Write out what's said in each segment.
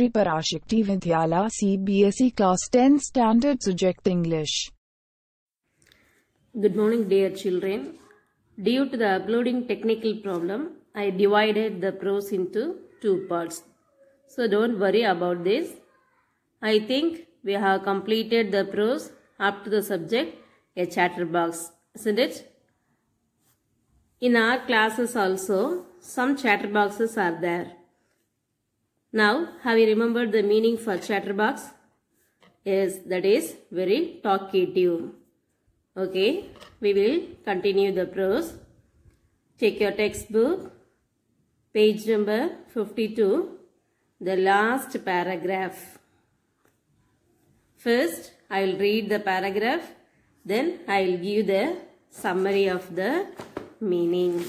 Shri Parashakti Vidyala CBSE Class 10 Standard Subject English. Good morning dear children. Due to the uploading technical problem, I divided the prose into two parts. So don't worry about this. I think we have completed the prose up to the subject a chatterbox, isn't it? In our classes also, some chatterboxes are there. Now, have you remembered the meaning for chatterbox? Yes, that is very talkative. Okay, we will continue the prose. Check your textbook, page number 52, the last paragraph. First, I will read the paragraph, then I will give the summary of the meaning.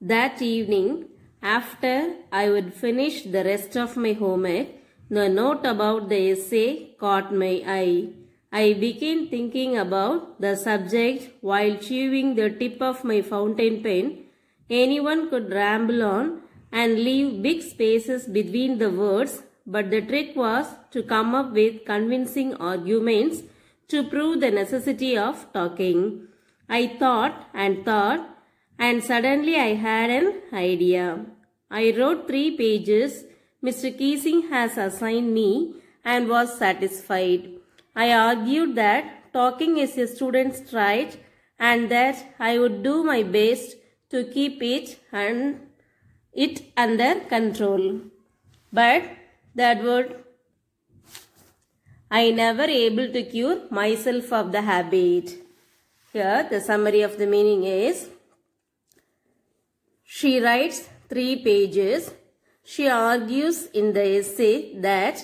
That evening, after I would finish the rest of my homework, the note about the essay caught my eye. I began thinking about the subject while chewing the tip of my fountain pen. Anyone could ramble on and leave big spaces between the words, but the trick was to come up with convincing arguments to prove the necessity of talking. I thought and thought and suddenly I had an idea. I wrote three pages. Mr. Keesing has assigned me and was satisfied. I argued that talking is a student's right and that I would do my best to keep it and it under control. But that would I never able to cure myself of the habit. Here the summary of the meaning is she writes three pages, she argues in the essay that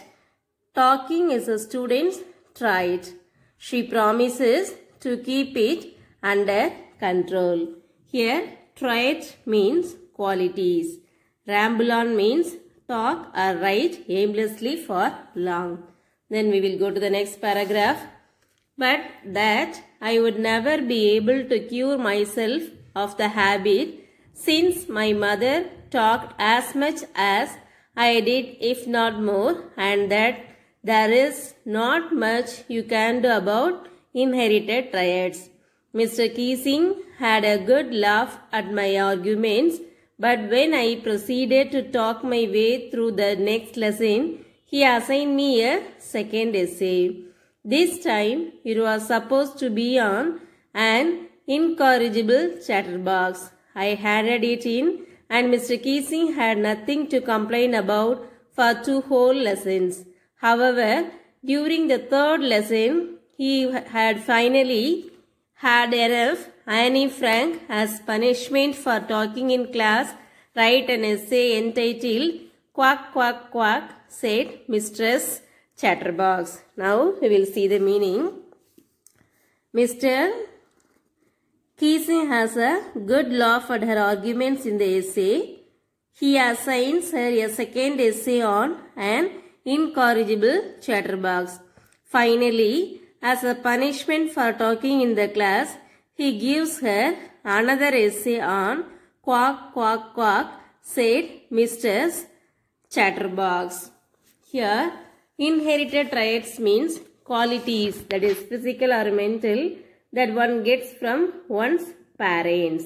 talking is a student's trait. She promises to keep it under control. Here, trait means qualities. Ramble on means talk or write aimlessly for long. Then we will go to the next paragraph. But that I would never be able to cure myself of the habit since my mother talked as much as I did if not more and that there is not much you can do about inherited triads. Mr. Keesing had a good laugh at my arguments but when I proceeded to talk my way through the next lesson, he assigned me a second essay. This time it was supposed to be on an incorrigible chatterbox. I had it in and Mr. Keesing had nothing to complain about for two whole lessons. However, during the third lesson, he had finally had enough Annie Frank as punishment for talking in class. Write an essay entitled Quack Quack Quack, said Mistress Chatterbox. Now we will see the meaning. Mr. Kesey has a good laugh at her arguments in the essay. He assigns her a second essay on an incorrigible chatterbox. Finally, as a punishment for talking in the class, he gives her another essay on quack quack quack said Mr. Chatterbox. Here, inherited traits means qualities that is physical or mental that one gets from one's parents.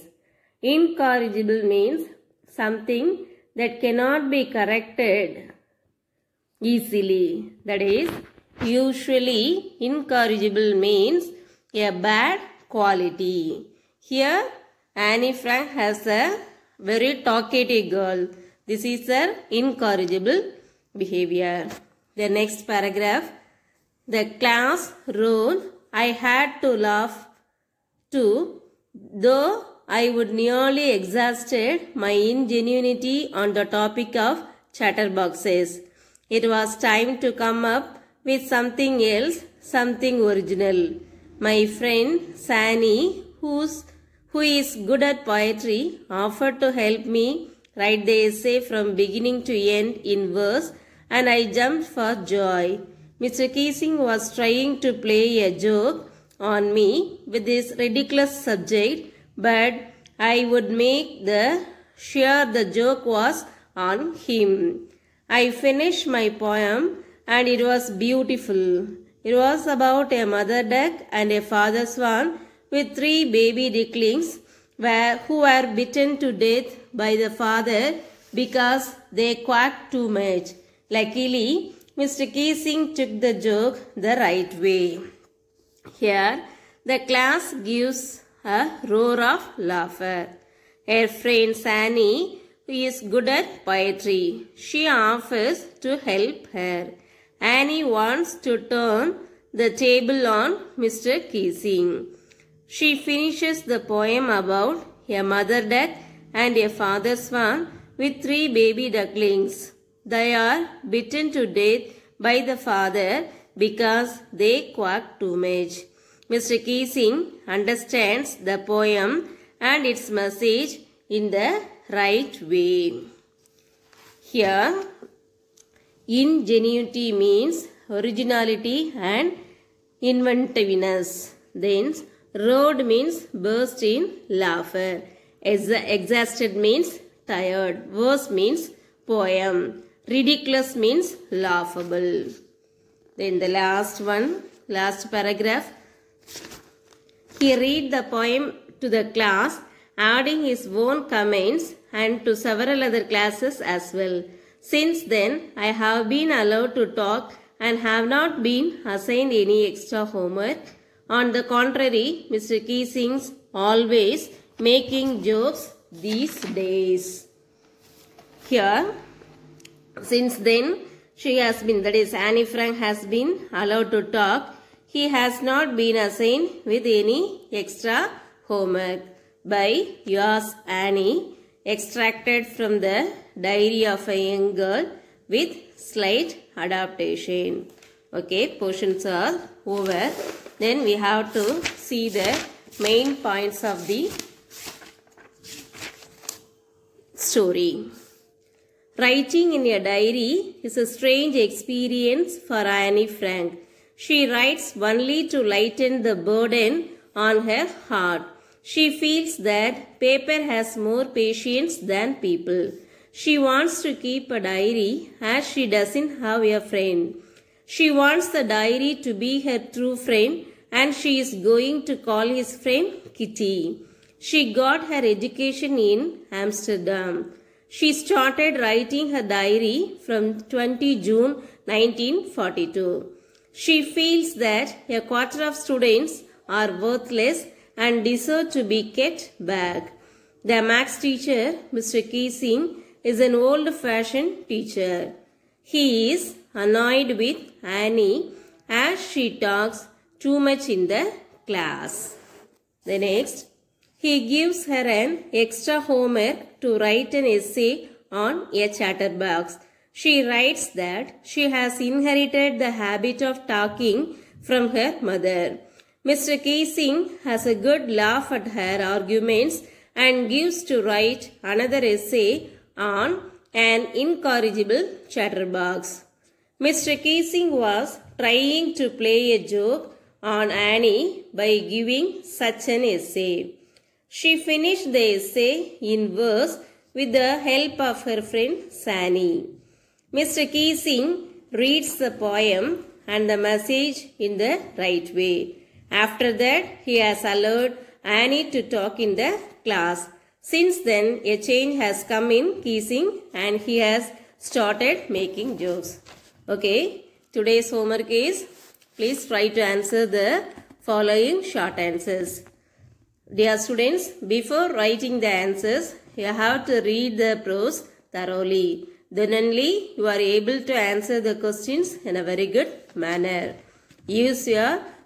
Incorrigible means something that cannot be corrected easily. That is, usually incorrigible means a bad quality. Here, Annie Frank has a very talkative girl. This is her incorrigible behavior. The next paragraph, the class role I had to laugh too, though I would nearly exhausted my ingenuity on the topic of chatterboxes. It was time to come up with something else, something original. My friend Sani, who's, who is good at poetry, offered to help me write the essay from beginning to end in verse and I jumped for joy. Mr. Keesing was trying to play a joke on me with this ridiculous subject, but I would make the sure the joke was on him. I finished my poem and it was beautiful. It was about a mother duck and a father swan with three baby ducklings who were bitten to death by the father because they quacked too much. Luckily, Mr. Keesing took the joke the right way. Here, the class gives a roar of laughter. Her friend Sani is good at poetry. She offers to help her. Annie wants to turn the table on Mr. Keesing. She finishes the poem about a mother duck and a father swan with three baby ducklings. They are beaten to death by the father because they quack too much. Mr. Keesing understands the poem and its message in the right way. Here, ingenuity means originality and inventiveness. Then, road means burst in laughter. exhausted means tired. Verse means poem. Ridiculous means laughable. Then the last one, last paragraph. He read the poem to the class, adding his own comments and to several other classes as well. Since then, I have been allowed to talk and have not been assigned any extra homework. On the contrary, Mr. Key sings always making jokes these days. Here, since then, she has been, that is Annie Frank has been allowed to talk. He has not been assigned with any extra homework by yours Annie extracted from the diary of a young girl with slight adaptation. Okay, portions are over. Then we have to see the main points of the story. Writing in a diary is a strange experience for Annie Frank. She writes only to lighten the burden on her heart. She feels that paper has more patience than people. She wants to keep a diary as she doesn't have a friend. She wants the diary to be her true friend and she is going to call his friend Kitty. She got her education in Amsterdam. She started writing her diary from 20 June 1942. She feels that a quarter of students are worthless and deserve to be kept back. Their max teacher, Mr. Keesing, is an old-fashioned teacher. He is annoyed with Annie as she talks too much in the class. The next, he gives her an extra homework to write an essay on a chatterbox. She writes that she has inherited the habit of talking from her mother. Mr. Keesing has a good laugh at her arguments and gives to write another essay on an incorrigible chatterbox. Mr. Keesing was trying to play a joke on Annie by giving such an essay. She finished the essay in verse with the help of her friend Sani. Mr. Keesing reads the poem and the message in the right way. After that, he has allowed Annie to talk in the class. Since then, a change has come in Keesing and he has started making jokes. Okay, today's homework is please try to answer the following short answers. Dear students, before writing the answers, you have to read the prose thoroughly. Then only you are able to answer the questions in a very good manner. Use your